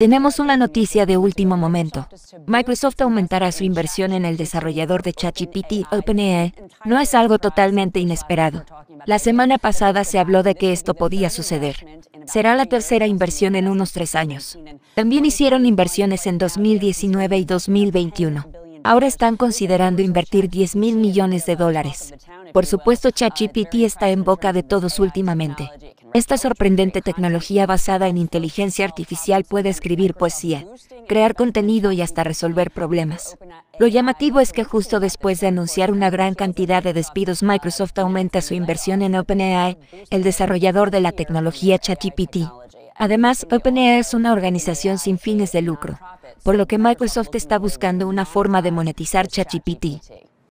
Tenemos una noticia de último momento. Microsoft aumentará su inversión en el desarrollador de ChatGPT, OpenAI. No es algo totalmente inesperado. La semana pasada se habló de que esto podía suceder. Será la tercera inversión en unos tres años. También hicieron inversiones en 2019 y 2021. Ahora están considerando invertir 10 mil millones de dólares. Por supuesto, ChatGPT está en boca de todos últimamente. Esta sorprendente tecnología basada en inteligencia artificial puede escribir poesía, crear contenido y hasta resolver problemas. Lo llamativo es que justo después de anunciar una gran cantidad de despidos, Microsoft aumenta su inversión en OpenAI, el desarrollador de la tecnología ChatGPT. Además, OpenAI es una organización sin fines de lucro, por lo que Microsoft está buscando una forma de monetizar ChatGPT.